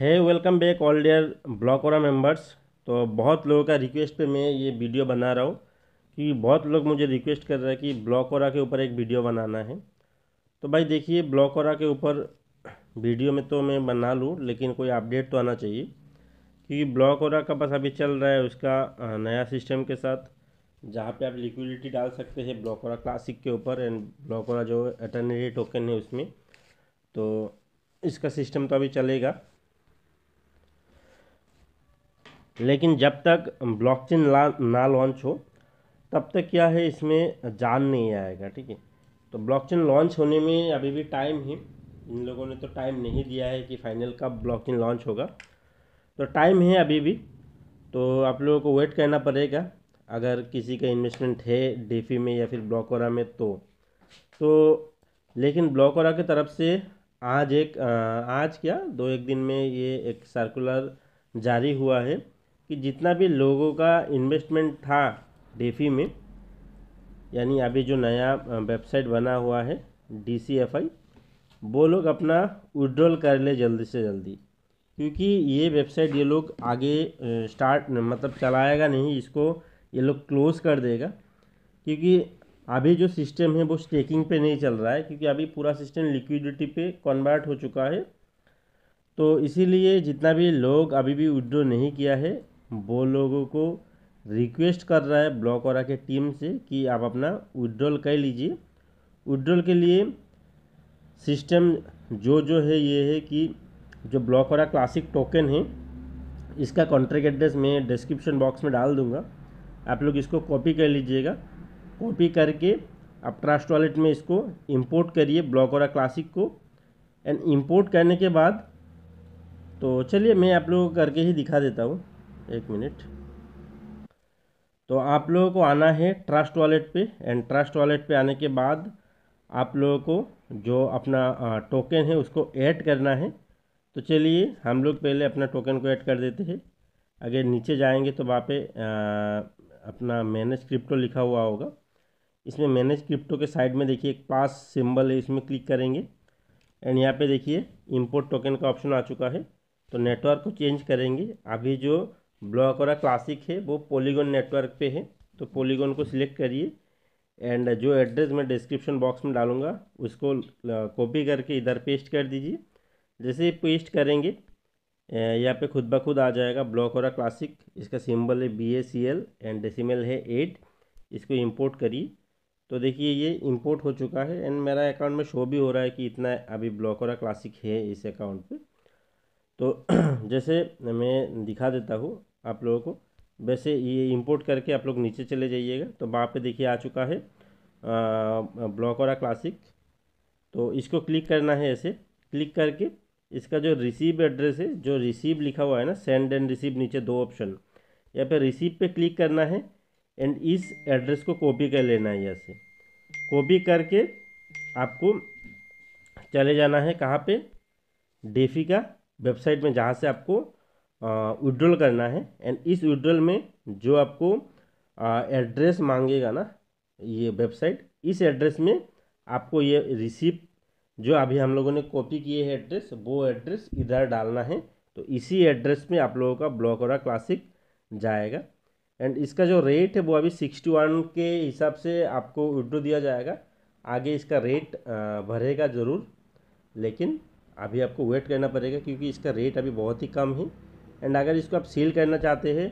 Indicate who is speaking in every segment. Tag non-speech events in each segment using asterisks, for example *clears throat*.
Speaker 1: है welcome back all dare block और members तो बहुत लोगों का रिक्वेस्ट पे मैं ये वीडियो बना रहा हूँ कि बहुत लोग मुझे रिक्वेस्ट कर रहे हैं कि ब्लॉक और के ऊपर एक वीडियो बनाना है तो भाई देखिए ब्लॉक और के ऊपर वीडियो में तो मैं बना लूँ लेकिन कोई अपडेट तो आना चाहिए क्योंकि ब्लॉक और का बस अभी चल रहा है उसका नया सिस्टम के साथ जहाँ पर आप लिक्विडिटी डाल सकते हैं ब्लॉक और क्लासिक के ऊपर एंड ब्लॉक और जो एटर्नेटी टोकन है उसमें तो इसका सिस्टम तो अभी चलेगा लेकिन जब तक ब्लॉकचेन ला ना लॉन्च हो तब तक क्या है इसमें जान नहीं आएगा ठीक है तो ब्लॉकचेन लॉन्च होने में अभी भी टाइम है इन लोगों ने तो टाइम नहीं दिया है कि फाइनल कब ब्लॉकचेन लॉन्च होगा तो टाइम है अभी भी तो आप लोगों को वेट करना पड़ेगा अगर किसी का इन्वेस्टमेंट है डेफी में या फिर ब्लॉकोरा में तो तो लेकिन ब्लॉकोरा की तरफ से आज एक आज क्या दो एक दिन में ये एक सर्कुलर जारी हुआ है कि जितना भी लोगों का इन्वेस्टमेंट था डेफी में यानी अभी जो नया वेबसाइट बना हुआ है डी सी एफ आई वो लोग अपना विड्रॉल कर ले जल्दी से जल्दी क्योंकि ये वेबसाइट ये लोग आगे स्टार्ट मतलब चलाएगा नहीं इसको ये लोग क्लोज़ कर देगा क्योंकि अभी जो सिस्टम है वो स्टेकिंग पे नहीं चल रहा है क्योंकि अभी पूरा सिस्टम लिक्विडिटी पे कन्वर्ट हो चुका है तो इसीलिए जितना भी लोग अभी भी विड्रो नहीं किया है वो लोगों को रिक्वेस्ट कर रहा है ब्लॉक और के टीम से कि आप अपना विड्रॉल कर लीजिए विड्रॉल के लिए सिस्टम जो जो है ये है कि जो ब्लॉक और क्लासिक टोकन है इसका कॉन्ट्रैक्ट एड्रेस मैं डिस्क्रिप्शन बॉक्स में डाल दूंगा आप लोग इसको कॉपी कर लीजिएगा कॉपी करके आप ट्रस्ट वॉलेट में इसको इंपोर्ट करिए ब्लॉक और क्लासिक को एंड इंपोर्ट करने के बाद तो चलिए मैं आप लोगों को करके ही दिखा देता हूँ एक मिनट तो आप लोगों को आना है ट्रस्ट वॉलेट पे एंड ट्रस्ट वॉलेट पे आने के बाद आप लोगों को जो अपना टोकन है उसको ऐड करना है तो चलिए हम लोग पहले अपना टोकन को ऐड कर देते हैं अगर नीचे जाएंगे तो वहाँ पे अपना मैनेज क्रिप्टो लिखा हुआ होगा इसमें मैनेज क्रिप्टो के साइड में देखिए एक पास सिंबल है इसमें क्लिक करेंगे एंड यहाँ पे देखिए इंपोर्ट टोकन का ऑप्शन आ चुका है तो नेटवर्क को चेंज करेंगे अभी जो ब्लॉक वाला क्लासिक है वो पोलीगॉन नेटवर्क पे है तो पोलीगॉन को सिलेक्ट करिए एंड जो एड्रेस मैं डिस्क्रिप्शन बॉक्स में डालूंगा उसको कॉपी करके इधर पेस्ट कर दीजिए जैसे ही पेस्ट करेंगे यहाँ पे खुद ब खुद आ जाएगा ब्लॉक और क्लासिक इसका सिंबल है B A C L and decimal है एट इसको इंपोर्ट करिए तो देखिए ये इंपोर्ट हो चुका है एंड मेरा अकाउंट में शो भी हो रहा है कि इतना अभी ब्लॉक और क्लासिक है इस अकाउंट पे तो *clears throat* जैसे मैं दिखा देता हूँ आप लोगों को वैसे ये इंपोर्ट करके आप लोग नीचे चले जाइएगा तो वहाँ पे देखिए आ चुका है ब्लॉक और क्लासिक तो इसको क्लिक करना है ऐसे क्लिक करके इसका जो रिसीव एड्रेस है जो रिसीव लिखा हुआ है ना सेंड एंड रिसीव नीचे दो ऑप्शन या फिर रिसीव पे क्लिक करना है एंड इस एड्रेस को कॉपी कर लेना है यहाँ से कॉपी करके आपको चले जाना है कहाँ पे डेफी का वेबसाइट में जहाँ से आपको विड्रॉल करना है एंड इस विड्रॉल में जो आपको एड्रेस मांगेगा ना ये वेबसाइट इस एड्रेस में आपको ये रिसिप्ट जो अभी हम लोगों ने कॉपी किए है एड्रेस वो एड्रेस इधर डालना है तो इसी एड्रेस में आप लोगों का ब्लॉक और क्लासिक जाएगा एंड इसका जो रेट है वो अभी सिक्सटी वन के हिसाब से आपको विड्रो दिया जाएगा आगे इसका रेट भरेगा ज़रूर लेकिन अभी आपको वेट करना पड़ेगा क्योंकि इसका रेट अभी बहुत ही कम है एंड अगर इसको आप सील करना चाहते हैं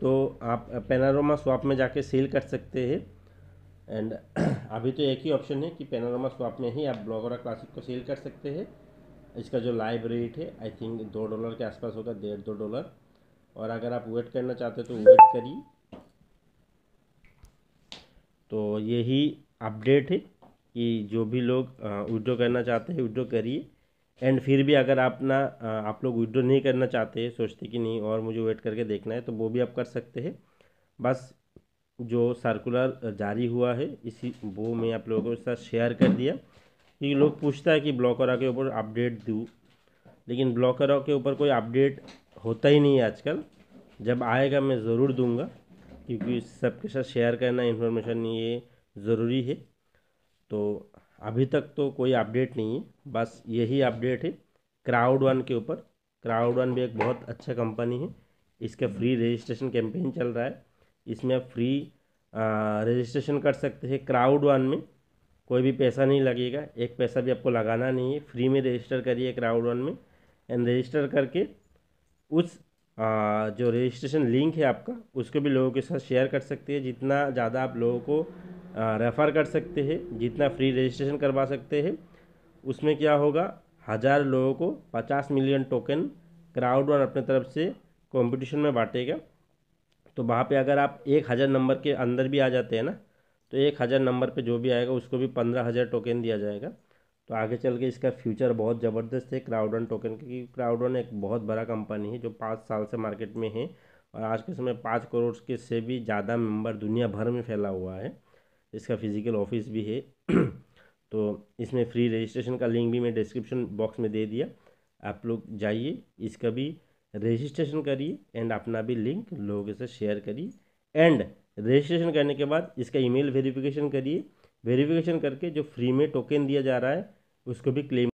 Speaker 1: तो आप पेनारोमा स्वाप में जाके सील कर सकते हैं एंड *clears throat* अभी तो एक ही ऑप्शन है कि पेनारोमा स्वाप में ही आप ब्लॉगोरा क्लासिक को सील कर सकते हैं इसका जो लाइव रेट है आई थिंक दो डॉलर के आसपास होगा डेढ़ दो डॉलर और अगर आप वेट करना चाहते तो वेट करिए तो यही अपडेट है कि जो भी लोग विड्रो करना चाहते हैं विड्रो करिए एंड फिर भी अगर आप ना आप लोग विड्रॉ नहीं करना चाहते सोचते कि नहीं और मुझे वेट करके देखना है तो वो भी आप कर सकते हैं बस जो सर्कुलर जारी हुआ है इसी वो मैं आप लोगों के साथ शेयर कर दिया क्योंकि लोग पूछता है कि ब्लॉकरा के ऊपर अपडेट दूँ लेकिन ब्लॉकरा के ऊपर कोई अपडेट होता ही नहीं है आजकल जब आएगा मैं ज़रूर दूंगा क्योंकि सबके साथ शेयर करना इन्फॉर्मेशन ये ज़रूरी है तो अभी तक तो कोई अपडेट नहीं है बस यही अपडेट है क्राउड वन के ऊपर क्राउड वन भी एक बहुत अच्छा कंपनी है इसका फ्री रजिस्ट्रेशन कैंपेन चल रहा है इसमें आप फ्री रजिस्ट्रेशन कर सकते हैं क्राउड वन में कोई भी पैसा नहीं लगेगा एक पैसा भी आपको लगाना नहीं है फ्री में रजिस्टर करिए क्राउड वन में एंड रजिस्टर करके उस आ, जो रजिस्ट्रेशन लिंक है आपका उसको भी लोगों के साथ शेयर कर सकते हैं जितना ज़्यादा आप लोगों को रेफ़र कर सकते हैं जितना फ्री रजिस्ट्रेशन करवा सकते हैं उसमें क्या होगा हज़ार लोगों को पचास मिलियन टोकन क्राउड और अपने तरफ से कंपटीशन में बांटेगा तो वहाँ पे अगर आप एक हज़ार नंबर के अंदर भी आ जाते हैं ना तो एक हज़ार नंबर पे जो भी आएगा उसको भी पंद्रह हज़ार टोकन दिया जाएगा तो आगे चल के इसका फ्यूचर बहुत ज़बरदस्त है क्राउड वन टोकन क्योंकि क्राउड वन एक बहुत बड़ा कंपनी है जो पाँच साल से मार्केट में है और आज के समय पाँच करोड़ के से भी ज़्यादा मेम्बर दुनिया भर में फैला हुआ है इसका फ़िज़िकल ऑफिस भी है *clears throat* तो इसमें फ्री रजिस्ट्रेशन का लिंक भी मैं डिस्क्रिप्शन बॉक्स में दे दिया आप लोग जाइए इसका भी रजिस्ट्रेशन करिए एंड अपना भी लिंक लोगों के साथ शेयर करिए एंड रजिस्ट्रेशन करने के बाद इसका ईमेल वेरिफिकेशन करिए वेरिफिकेशन करके जो फ्री में टोकन दिया जा रहा है उसको भी क्लेम